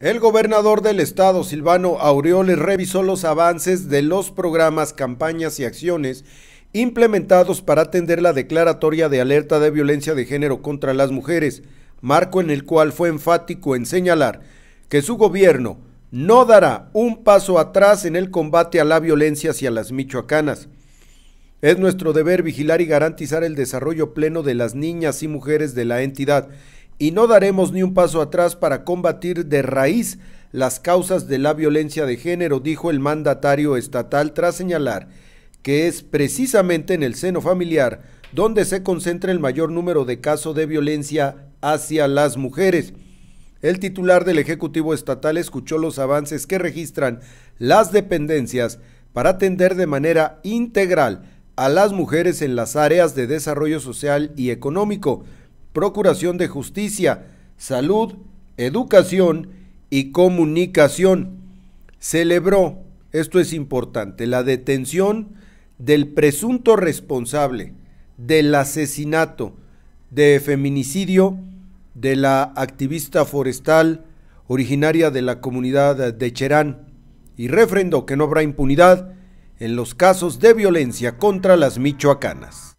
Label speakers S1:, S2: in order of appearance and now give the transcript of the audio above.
S1: El gobernador del estado, Silvano Aureoles, revisó los avances de los programas, campañas y acciones implementados para atender la declaratoria de alerta de violencia de género contra las mujeres, marco en el cual fue enfático en señalar que su gobierno no dará un paso atrás en el combate a la violencia hacia las michoacanas. Es nuestro deber vigilar y garantizar el desarrollo pleno de las niñas y mujeres de la entidad y no daremos ni un paso atrás para combatir de raíz las causas de la violencia de género, dijo el mandatario estatal tras señalar que es precisamente en el seno familiar donde se concentra el mayor número de casos de violencia hacia las mujeres. El titular del Ejecutivo Estatal escuchó los avances que registran las dependencias para atender de manera integral a las mujeres en las áreas de desarrollo social y económico, Procuración de Justicia, Salud, Educación y Comunicación. Celebró, esto es importante, la detención del presunto responsable del asesinato de feminicidio de la activista forestal originaria de la comunidad de Cherán y refrendó que no habrá impunidad en los casos de violencia contra las michoacanas.